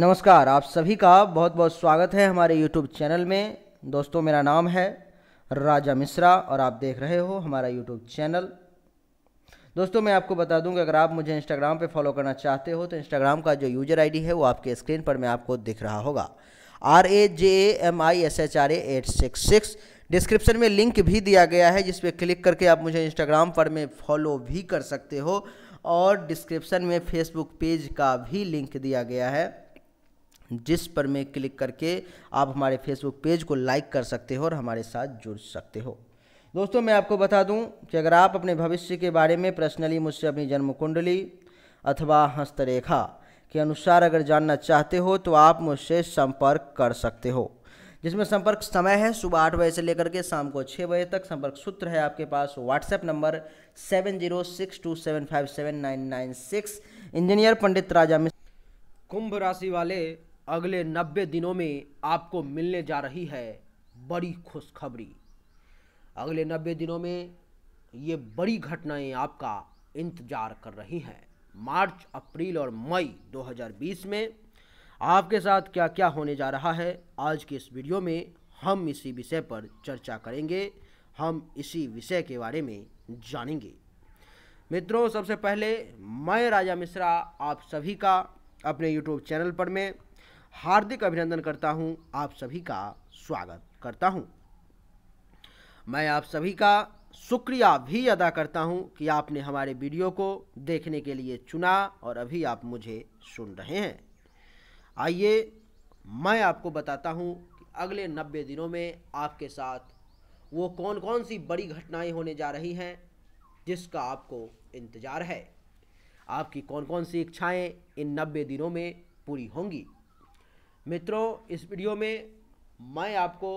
नमस्कार आप सभी का बहुत बहुत स्वागत है हमारे यूट्यूब चैनल में दोस्तों मेरा नाम है राजा मिश्रा और आप देख रहे हो हमारा यूट्यूब चैनल दोस्तों मैं आपको बता दूं कि अगर आप मुझे इंस्टाग्राम पे फॉलो करना चाहते हो तो इंस्टाग्राम का जो यूजर आई है वो आपके स्क्रीन पर मैं आपको दिख रहा होगा R A J A M I S H R eight six six description में लिंक भी दिया गया है जिस पर क्लिक करके आप मुझे इंस्टाग्राम पर में फॉलो भी कर सकते हो और डिस्क्रिप्शन में फेसबुक पेज का भी लिंक दिया गया है जिस पर मैं क्लिक करके आप हमारे फेसबुक पेज को लाइक कर सकते हो और हमारे साथ जुड़ सकते हो दोस्तों मैं आपको बता दूं कि अगर आप अपने भविष्य के बारे में पर्सनली मुझसे अपनी जन्म कुंडली अथवा हस्तरेखा के अनुसार अगर जानना चाहते हो तो आप मुझसे संपर्क कर सकते हो जिसमें संपर्क समय है सुबह आठ बजे से लेकर के शाम को छः बजे तक संपर्क सूत्र है आपके पास WhatsApp number seven zero six two seven five seven nine nine six engineer Pandit Raja Mishra कुंभ राशि वाले अगले नब्बे दिनों में आपको मिलने जा रही है बड़ी खुशखबरी अगले नब्बे दिनों में ये बड़ी घटनाएं आपका इंतजार कर रही हैं मार्च अप्रैल और मई 2020 में आपके साथ क्या क्या होने जा रहा है आज के इस वीडियो में हम इसी विषय पर चर्चा करेंगे हम इसी विषय के बारे में जानेंगे मित्रों सबसे पहले मैं राजा मिश्रा आप सभी का अपने यूट्यूब चैनल पर मैं हार्दिक अभिनंदन करता हूं आप सभी का स्वागत करता हूं मैं आप सभी का शुक्रिया भी अदा करता हूं कि आपने हमारे वीडियो को देखने के लिए चुना और अभी आप मुझे सुन रहे हैं आइए मैं आपको बताता हूं कि अगले नब्बे दिनों में आपके साथ वो कौन कौन सी बड़ी घटनाएं होने जा रही हैं जिसका आपको इंतज़ार है आपकी कौन कौन सी इच्छाएं इन नब्बे दिनों में पूरी होंगी मित्रों इस वीडियो में मैं आपको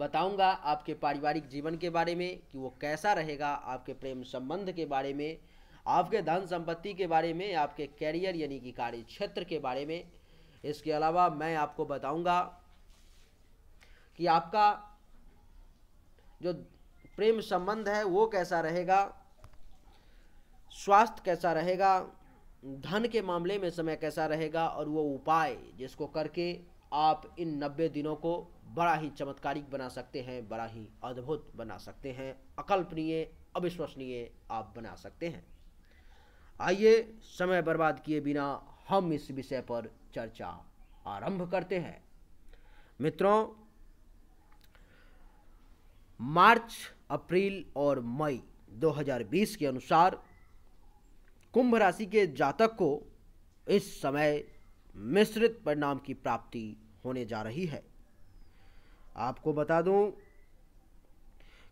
बताऊंगा आपके पारिवारिक जीवन के बारे में कि वो कैसा रहेगा आपके प्रेम संबंध के बारे में आपके धन संपत्ति के बारे में आपके कैरियर यानी कि कार्य क्षेत्र के बारे में इसके अलावा मैं आपको बताऊंगा कि आपका जो प्रेम संबंध है वो कैसा रहेगा स्वास्थ्य कैसा रहेगा धन के मामले में समय कैसा रहेगा और वो उपाय जिसको करके आप इन नब्बे दिनों को बड़ा ही चमत्कारिक बना सकते हैं बड़ा ही अद्भुत बना सकते हैं अकल्पनीय अविश्वसनीय आप बना सकते हैं आइए समय बर्बाद किए बिना हम इस विषय पर चर्चा आरंभ करते हैं मित्रों मार्च अप्रैल और मई 2020 के अनुसार कुंभ राशि के जातक को इस समय मिश्रित परिणाम की प्राप्ति होने जा रही है आपको बता दूं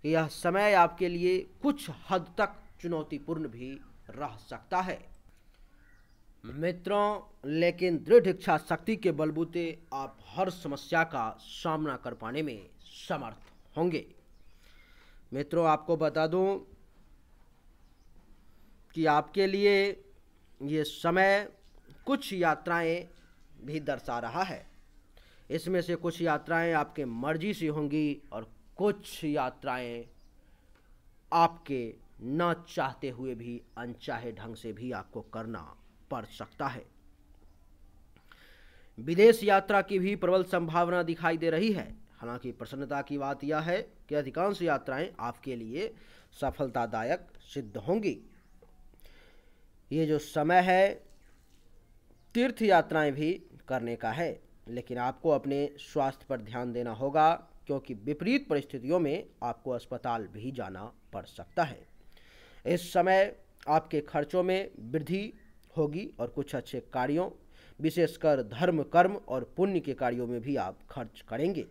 कि यह समय आपके लिए कुछ हद तक चुनौतीपूर्ण भी रह सकता है मित्रों लेकिन दृढ़ इच्छा शक्ति के बलबूते आप हर समस्या का सामना कर पाने में समर्थ होंगे मित्रों आपको बता दूं कि आपके लिए ये समय कुछ यात्राएं भी दर्शा रहा है इसमें से कुछ यात्राएं आपके मर्जी से होंगी और कुछ यात्राएं आपके न चाहते हुए भी अनचाहे ढंग से भी आपको करना पड़ सकता है विदेश यात्रा की भी प्रबल संभावना दिखाई दे रही है हालांकि प्रसन्नता की बात यह है कि अधिकांश यात्राएं आपके लिए सफलतादायक सिद्ध होंगी ये जो समय है तीर्थ यात्राएं भी करने का है लेकिन आपको अपने स्वास्थ्य पर ध्यान देना होगा क्योंकि विपरीत परिस्थितियों में आपको अस्पताल भी जाना पड़ सकता है इस समय आपके खर्चों में वृद्धि होगी और कुछ अच्छे कार्यों विशेषकर धर्म कर्म और पुण्य के कार्यों में भी आप खर्च करेंगे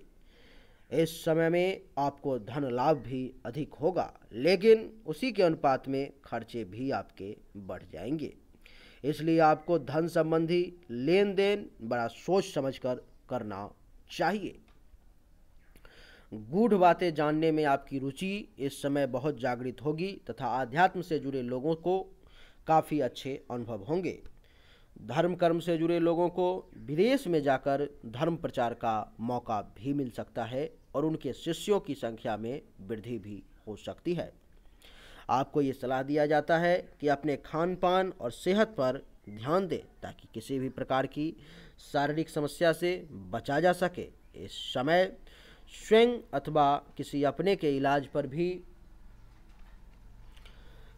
इस समय में आपको धन लाभ भी अधिक होगा लेकिन उसी के अनुपात में खर्चे भी आपके बढ़ जाएंगे इसलिए आपको धन संबंधी लेन देन बड़ा सोच समझ कर करना चाहिए गूढ़ बातें जानने में आपकी रुचि इस समय बहुत जागृत होगी तथा आध्यात्म से जुड़े लोगों को काफ़ी अच्छे अनुभव होंगे धर्म कर्म से जुड़े लोगों को विदेश में जाकर धर्म प्रचार का मौका भी मिल सकता है और उनके शिष्यों की संख्या में वृद्धि भी हो सकती है आपको ये सलाह दिया जाता है कि अपने खान पान और सेहत पर ध्यान दें ताकि किसी भी प्रकार की शारीरिक समस्या से बचा जा सके इस समय स्वयं अथवा किसी अपने के इलाज पर भी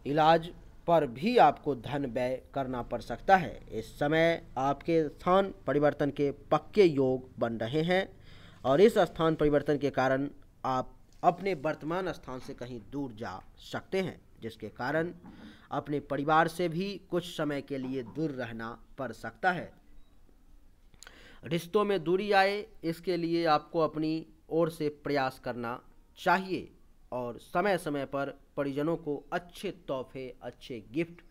इलाज पर भी आपको धन व्यय करना पड़ सकता है इस समय आपके स्थान परिवर्तन के पक्के योग बन रहे हैं और इस स्थान परिवर्तन के कारण आप अपने वर्तमान स्थान से कहीं दूर जा सकते हैं जिसके कारण अपने परिवार से भी कुछ समय के लिए दूर रहना पड़ सकता है रिश्तों में दूरी आए इसके लिए आपको अपनी ओर से प्रयास करना चाहिए और समय समय पर परिजनों को अच्छे तोहफे अच्छे गिफ्ट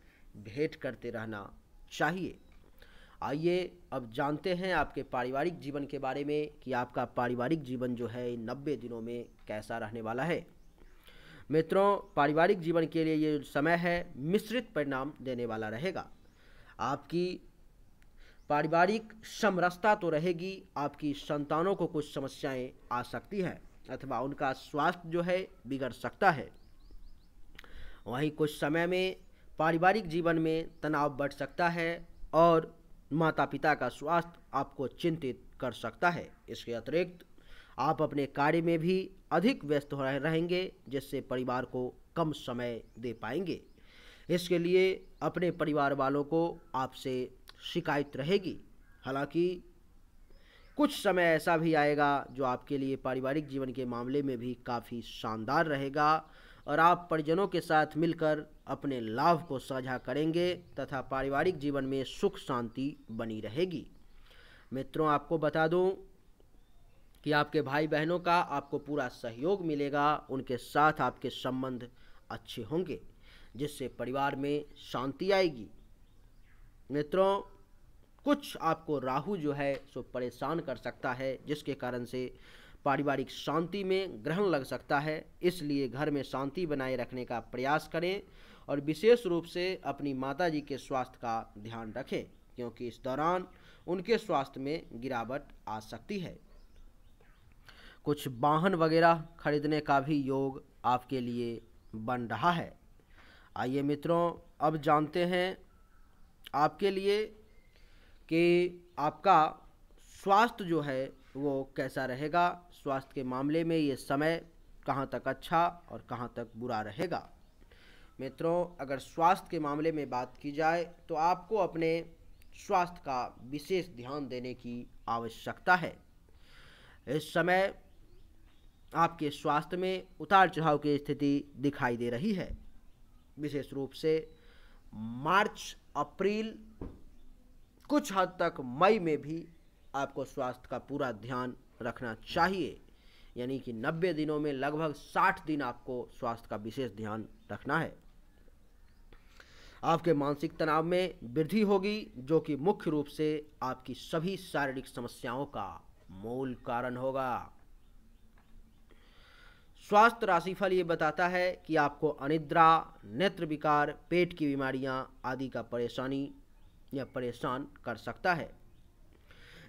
भेंट करते रहना चाहिए आइए अब जानते हैं आपके पारिवारिक जीवन के बारे में कि आपका पारिवारिक जीवन जो है इन नब्बे दिनों में कैसा रहने वाला है मित्रों पारिवारिक जीवन के लिए ये समय है मिश्रित परिणाम देने वाला रहेगा आपकी पारिवारिक समरसता तो रहेगी आपकी संतानों को कुछ समस्याएं आ सकती हैं अथवा उनका स्वास्थ्य जो है बिगड़ सकता है वहीं कुछ समय में पारिवारिक जीवन में तनाव बढ़ सकता है और माता पिता का स्वास्थ्य आपको चिंतित कर सकता है इसके अतिरिक्त आप अपने कार्य में भी अधिक व्यस्त हो रहे रहेंगे जिससे परिवार को कम समय दे पाएंगे इसके लिए अपने परिवार वालों को आपसे शिकायत रहेगी हालांकि कुछ समय ऐसा भी आएगा जो आपके लिए पारिवारिक जीवन के मामले में भी काफ़ी शानदार रहेगा और आप परिजनों के साथ मिलकर अपने लाभ को साझा करेंगे तथा पारिवारिक जीवन में सुख शांति बनी रहेगी मित्रों आपको बता दूं कि आपके भाई बहनों का आपको पूरा सहयोग मिलेगा उनके साथ आपके संबंध अच्छे होंगे जिससे परिवार में शांति आएगी मित्रों कुछ आपको राहु जो है सो परेशान कर सकता है जिसके कारण से पारिवारिक शांति में ग्रहण लग सकता है इसलिए घर में शांति बनाए रखने का प्रयास करें और विशेष रूप से अपनी माता जी के स्वास्थ्य का ध्यान रखें क्योंकि इस दौरान उनके स्वास्थ्य में गिरावट आ सकती है कुछ वाहन वगैरह खरीदने का भी योग आपके लिए बन रहा है आइए मित्रों अब जानते हैं आपके लिए कि आपका स्वास्थ्य जो है वो कैसा रहेगा स्वास्थ्य के मामले में ये समय कहाँ तक अच्छा और कहाँ तक बुरा रहेगा मित्रों अगर स्वास्थ्य के मामले में बात की जाए तो आपको अपने स्वास्थ्य का विशेष ध्यान देने की आवश्यकता है इस समय आपके स्वास्थ्य में उतार चढ़ाव की स्थिति दिखाई दे रही है विशेष रूप से मार्च अप्रैल कुछ हद तक मई में भी आपको स्वास्थ्य का पूरा ध्यान रखना चाहिए यानी कि 90 दिनों में लगभग 60 दिन आपको स्वास्थ्य का विशेष ध्यान रखना है आपके मानसिक तनाव में वृद्धि होगी जो कि मुख्य रूप से आपकी सभी शारीरिक समस्याओं का मूल कारण होगा स्वास्थ्य राशिफल ये बताता है कि आपको अनिद्रा नेत्र विकार पेट की बीमारियां आदि का परेशानी या परेशान कर सकता है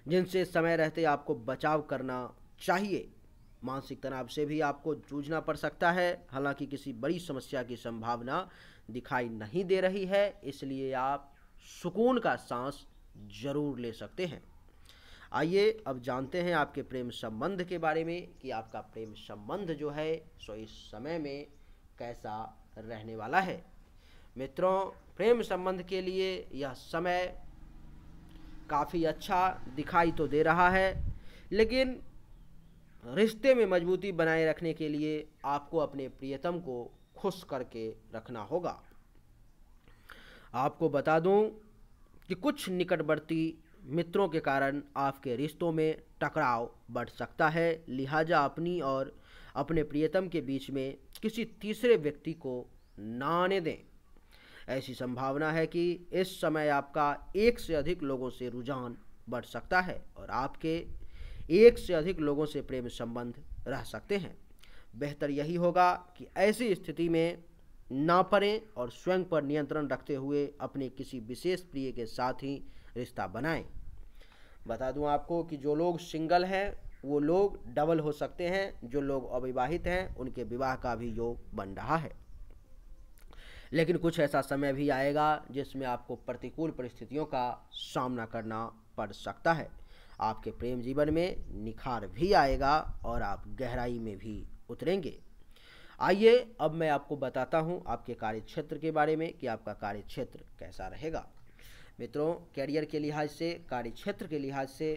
जिनसे समय रहते आपको बचाव करना चाहिए मानसिक तनाव से भी आपको जूझना पड़ सकता है हालांकि किसी बड़ी समस्या की संभावना दिखाई नहीं दे रही है इसलिए आप सुकून का सांस जरूर ले सकते हैं आइए अब जानते हैं आपके प्रेम संबंध के बारे में कि आपका प्रेम संबंध जो है सो इस समय में कैसा रहने वाला है मित्रों प्रेम संबंध के लिए यह समय काफ़ी अच्छा दिखाई तो दे रहा है लेकिन रिश्ते में मजबूती बनाए रखने के लिए आपको अपने प्रियतम को खुश करके रखना होगा आपको बता दूं कि कुछ निकटवर्ती मित्रों के कारण आपके रिश्तों में टकराव बढ़ सकता है लिहाजा अपनी और अपने प्रियतम के बीच में किसी तीसरे व्यक्ति को ना आने दें ऐसी संभावना है कि इस समय आपका एक से अधिक लोगों से रुझान बढ़ सकता है और आपके एक से अधिक लोगों से प्रेम संबंध रह सकते हैं बेहतर यही होगा कि ऐसी स्थिति में ना पड़ें और स्वयं पर नियंत्रण रखते हुए अपने किसी विशेष प्रिय के साथ ही रिश्ता बनाएं बता दूं आपको कि जो लोग सिंगल हैं वो लोग डबल हो सकते हैं जो लोग अविवाहित हैं उनके विवाह का भी योग बन रहा है लेकिन कुछ ऐसा समय भी आएगा जिसमें आपको प्रतिकूल परिस्थितियों का सामना करना पड़ सकता है आपके प्रेम जीवन में निखार भी आएगा और आप गहराई में भी उतरेंगे आइए अब मैं आपको बताता हूँ आपके कार्यक्षेत्र के बारे में कि आपका कार्यक्षेत्र कैसा रहेगा मित्रों कैरियर के लिहाज से कार्य क्षेत्र के लिहाज से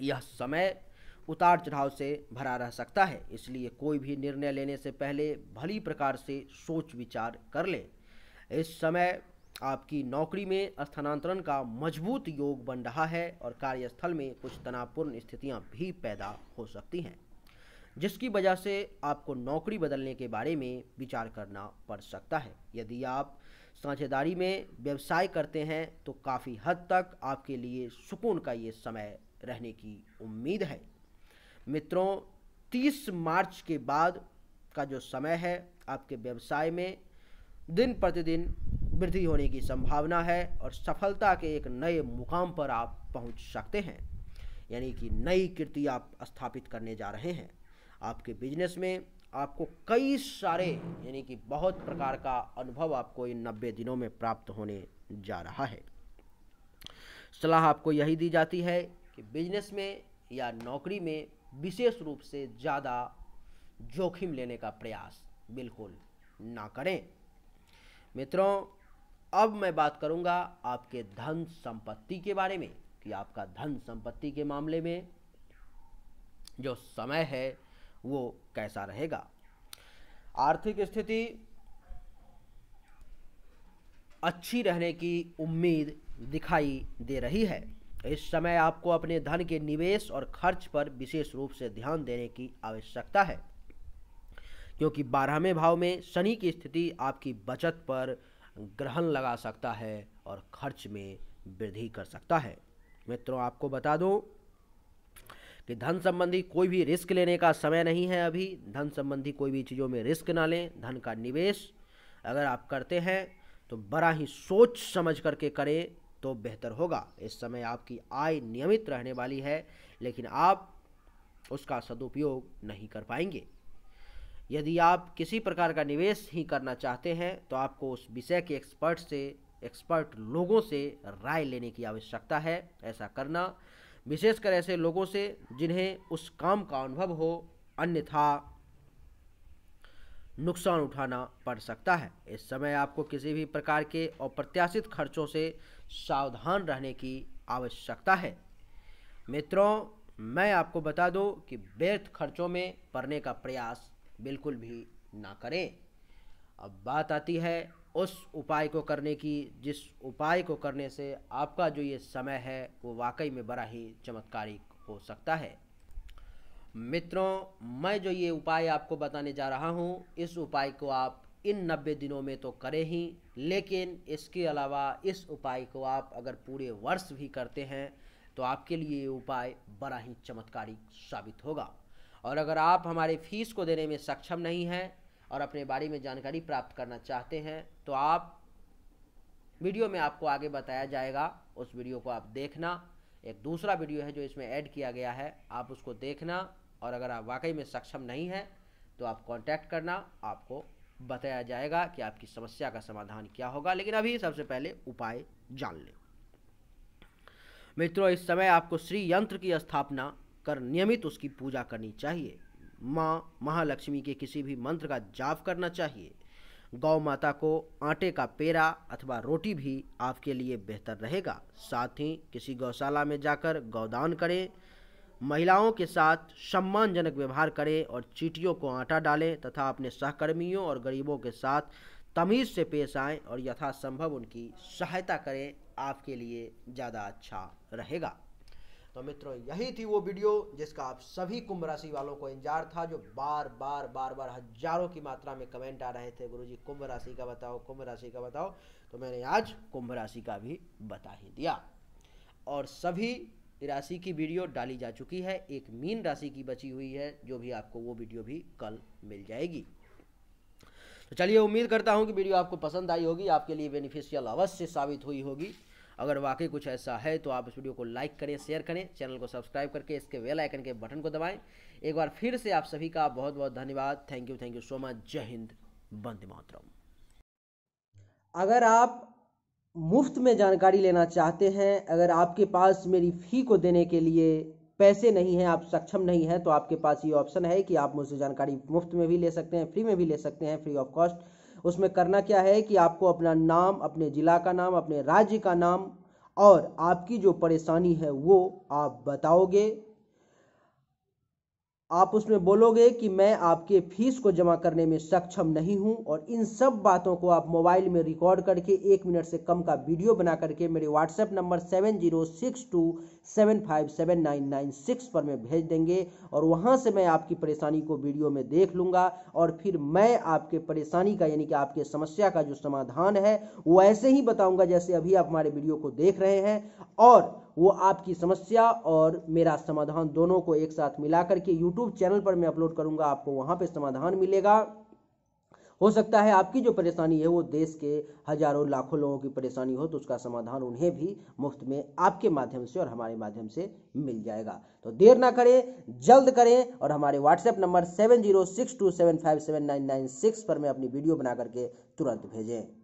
यह समय उतार चढ़ाव से भरा रह सकता है इसलिए कोई भी निर्णय लेने से पहले भली प्रकार से सोच विचार कर लें इस समय आपकी नौकरी में स्थानांतरण का मजबूत योग बन रहा है और कार्यस्थल में कुछ तनावपूर्ण स्थितियां भी पैदा हो सकती हैं जिसकी वजह से आपको नौकरी बदलने के बारे में विचार करना पड़ सकता है यदि आप साझेदारी में व्यवसाय करते हैं तो काफ़ी हद तक आपके लिए सुकून का ये समय रहने की उम्मीद है मित्रों 30 मार्च के बाद का जो समय है आपके व्यवसाय में दिन प्रतिदिन वृद्धि होने की संभावना है और सफलता के एक नए मुकाम पर आप पहुंच सकते हैं यानी कि नई कीर्ति आप स्थापित करने जा रहे हैं आपके बिजनेस में आपको कई सारे यानी कि बहुत प्रकार का अनुभव आपको इन नब्बे दिनों में प्राप्त होने जा रहा है सलाह आपको यही दी जाती है कि बिजनेस में या नौकरी में विशेष रूप से ज़्यादा जोखिम लेने का प्रयास बिल्कुल ना करें मित्रों अब मैं बात करूंगा आपके धन संपत्ति के बारे में कि आपका धन संपत्ति के मामले में जो समय है वो कैसा रहेगा आर्थिक स्थिति अच्छी रहने की उम्मीद दिखाई दे रही है इस समय आपको अपने धन के निवेश और खर्च पर विशेष रूप से ध्यान देने की आवश्यकता है क्योंकि बारहवें भाव में शनि की स्थिति आपकी बचत पर ग्रहण लगा सकता है और खर्च में वृद्धि कर सकता है मित्रों आपको बता दूं कि धन संबंधी कोई भी रिस्क लेने का समय नहीं है अभी धन संबंधी कोई भी चीज़ों में रिस्क ना लें धन का निवेश अगर आप करते हैं तो बड़ा ही सोच समझ करके करें तो बेहतर होगा इस समय आपकी आय नियमित रहने वाली है लेकिन आप उसका सदुपयोग नहीं कर पाएंगे यदि आप किसी प्रकार का निवेश ही करना चाहते हैं तो आपको उस विषय के एक्सपर्ट से एक्सपर्ट लोगों से राय लेने की आवश्यकता है ऐसा करना विशेषकर ऐसे लोगों से जिन्हें उस काम का अनुभव हो अन्यथा नुकसान उठाना पड़ सकता है इस समय आपको किसी भी प्रकार के अप्रत्याशित खर्चों से सावधान रहने की आवश्यकता है मित्रों मैं आपको बता दूं कि व्यर्थ खर्चों में पड़ने का प्रयास बिल्कुल भी ना करें अब बात आती है उस उपाय को करने की जिस उपाय को करने से आपका जो ये समय है वो वाकई में बड़ा ही चमत्कारिक हो सकता है मित्रों मैं जो ये उपाय आपको बताने जा रहा हूँ इस उपाय को आप इन नब्बे दिनों में तो करें ही लेकिन इसके अलावा इस उपाय को आप अगर पूरे वर्ष भी करते हैं तो आपके लिए ये उपाय बड़ा ही चमत्कारी साबित होगा और अगर आप हमारे फीस को देने में सक्षम नहीं हैं और अपने बारे में जानकारी प्राप्त करना चाहते हैं तो आप वीडियो में आपको आगे बताया जाएगा उस वीडियो को आप देखना एक दूसरा वीडियो है जो इसमें ऐड किया गया है आप उसको देखना और अगर आप वाकई में सक्षम नहीं हैं तो आप कांटेक्ट करना आपको बताया जाएगा कि आपकी समस्या का समाधान क्या होगा लेकिन अभी सबसे पहले उपाय जान लें मित्रों इस समय आपको श्री यंत्र की स्थापना कर नियमित उसकी पूजा करनी चाहिए माँ महालक्ष्मी के किसी भी मंत्र का जाप करना चाहिए गौ माता को आटे का पेड़ा अथवा रोटी भी आपके लिए बेहतर रहेगा साथ ही किसी गौशाला में जाकर गौदान करें महिलाओं के साथ सम्मानजनक व्यवहार करें और चीटियों को आटा डालें तथा अपने सहकर्मियों और गरीबों के साथ तमीज़ से पेश आएं और यथासंभव उनकी सहायता करें आपके लिए ज़्यादा अच्छा रहेगा तो मित्रों यही थी वो वीडियो जिसका आप सभी कुंभ राशि वालों को इंतजार था जो बार बार बार बार हजारों की मात्रा में कमेंट आ रहे थे गुरु जी कुंभ राशि का बताओ कुंभ राशि का बताओ तो मैंने आज कुंभ राशि का भी बता ही दिया और सभी राशि की वीडियो डाली जा चुकी है एक मीन राशि की बची हुई है जो भी आपको वो वीडियो भी कल मिल जाएगी तो चलिए उम्मीद करता हूँ कि वीडियो आपको पसंद आई होगी आपके लिए बेनिफिशियल अवश्य साबित हुई होगी अगर वाकई कुछ ऐसा है तो आप इस वीडियो को लाइक करें शेयर करें चैनल को सब्सक्राइब करके इसके वेल आइकन के बटन को दबाएं एक बार फिर से आप सभी का बहुत बहुत धन्यवाद thank you thank you so much जय हिंद बंदे मातरम अगर आप मुफ्त में जानकारी लेना चाहते हैं अगर आपके पास मेरी फ़ी को देने के लिए पैसे नहीं हैं आप सक्षम नहीं हैं तो आपके पास ये ऑप्शन है कि आप मुझसे जानकारी मुफ्त में भी ले सकते हैं फ्री में भी ले सकते हैं फ्री ऑफ कॉस्ट उसमें करना क्या है कि आपको अपना नाम अपने ज़िला का नाम अपने राज्य का नाम और आपकी जो परेशानी है वो आप बताओगे आप उसमें बोलोगे कि मैं आपके फीस को जमा करने में सक्षम नहीं हूं और इन सब बातों को आप मोबाइल में रिकॉर्ड करके एक मिनट से कम का वीडियो बना करके मेरे WhatsApp number seven zero six two seven five seven nine nine six पर मैं भेज देंगे और वहां से मैं आपकी परेशानी को वीडियो में देख लूँगा और फिर मैं आपके परेशानी का यानी कि आपके समस्या का जो समाधान है वो ऐसे ही बताऊँगा जैसे अभी आप हमारे वीडियो को देख रहे हैं और वो आपकी समस्या और मेरा समाधान दोनों को एक साथ मिला करके यूट्यूब चैनल पर मैं अपलोड करूँगा आपको वहाँ पर समाधान मिलेगा हो सकता है आपकी जो परेशानी है वो देश के हजारों लाखों लोगों की परेशानी हो तो उसका समाधान उन्हें भी मुफ्त में आपके माध्यम से और हमारे माध्यम से मिल जाएगा तो देर ना करें जल्द करें और हमारे WhatsApp number seven zero six two seven five seven nine nine six पर मैं अपनी वीडियो बना करके तुरंत भेजें